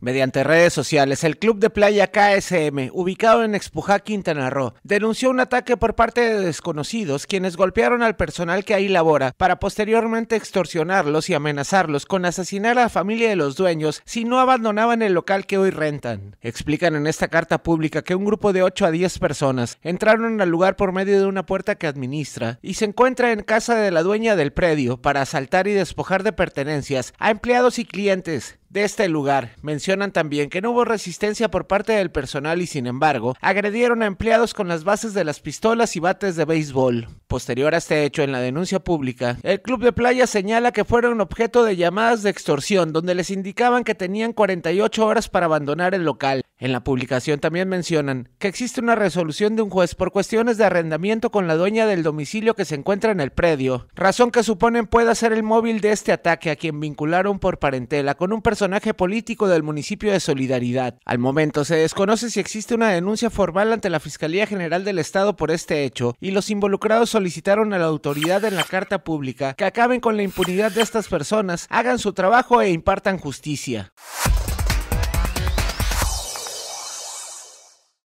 Mediante redes sociales, el club de playa KSM, ubicado en Expujá, Quintana Roo, denunció un ataque por parte de desconocidos quienes golpearon al personal que ahí labora para posteriormente extorsionarlos y amenazarlos con asesinar a la familia de los dueños si no abandonaban el local que hoy rentan. Explican en esta carta pública que un grupo de 8 a 10 personas entraron al lugar por medio de una puerta que administra y se encuentra en casa de la dueña del predio para asaltar y despojar de pertenencias a empleados y clientes, de este lugar. Mencionan también que no hubo resistencia por parte del personal y sin embargo agredieron a empleados con las bases de las pistolas y bates de béisbol. Posterior a este hecho en la denuncia pública, el club de playa señala que fueron objeto de llamadas de extorsión donde les indicaban que tenían 48 horas para abandonar el local. En la publicación también mencionan que existe una resolución de un juez por cuestiones de arrendamiento con la dueña del domicilio que se encuentra en el predio, razón que suponen pueda ser el móvil de este ataque a quien vincularon por parentela con un personaje político del municipio de Solidaridad. Al momento se desconoce si existe una denuncia formal ante la Fiscalía General del Estado por este hecho y los involucrados solicitaron a la autoridad en la carta pública que acaben con la impunidad de estas personas, hagan su trabajo e impartan justicia.